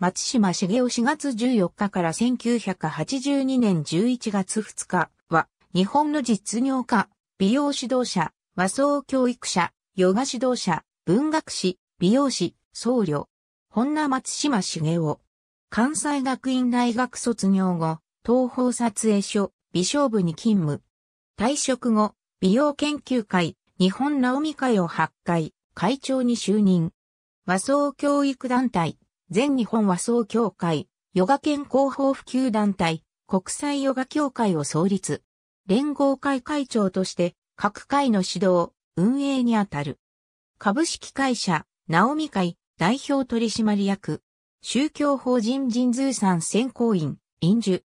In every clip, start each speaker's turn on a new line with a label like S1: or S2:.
S1: 松島茂雄4月14日から1982年11月2日は、日本の実業家、美容指導者、和装教育者、ヨガ指導者、文学士、美容師、僧侶、本名松島茂雄。関西学院大学卒業後、東方撮影所、美少部に勤務。退職後、美容研究会、日本ナオミ会を発回、会長に就任。和装教育団体、全日本和装協会、ヨガ健康法普及団体、国際ヨガ協会を創立。連合会会長として、各会の指導、運営にあたる。株式会社、ナオミ会、代表取締役。宗教法人人通産選考院、院樹。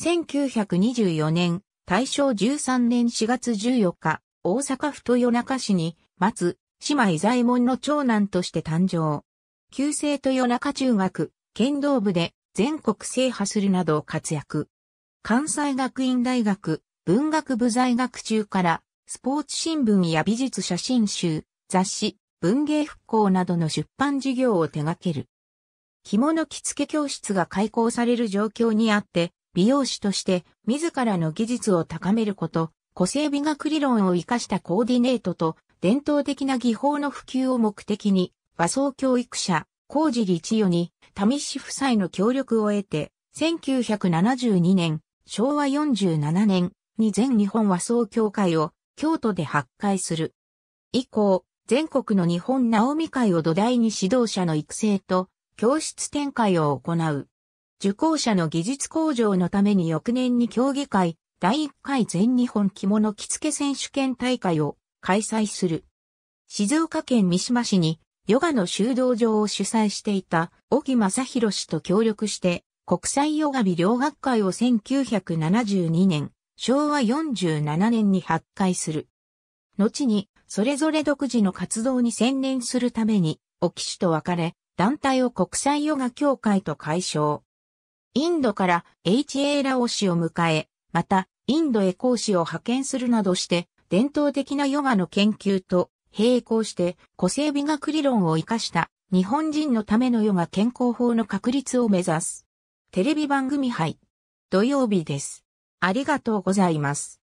S1: 1924年、大正13年4月14日、大阪府豊中市に、松、島伊左衛門の長男として誕生。旧制豊中中学、剣道部で全国制覇するなど活躍。関西学院大学、文学部在学中から、スポーツ新聞や美術写真集、雑誌、文芸復興などの出版事業を手掛ける。着物着付け教室が開講される状況にあって、美容師として自らの技術を高めること、個性美学理論を活かしたコーディネートと伝統的な技法の普及を目的に和装教育者、事利千代に、民氏夫妻の協力を得て、1972年、昭和47年に全日本和装協会を京都で発会する。以降、全国の日本直美会を土台に指導者の育成と教室展開を行う。受講者の技術向上のために翌年に競技会第1回全日本着物着付け選手権大会を開催する。静岡県三島市にヨガの修道場を主催していた、沖正宏氏と協力して、国際ヨガ美療学会を1972年、昭和47年に発会する。後に、それぞれ独自の活動に専念するために、沖氏と別れ、団体を国際ヨガ協会と解消。インドから H.A. ラオ氏を迎え、また、インドへ講師を派遣するなどして、伝統的なヨガの研究と並行して個性美学理論を活かした日本人のためのヨガ健康法の確立を目指す。テレビ番組杯。土曜日です。ありがとうございます。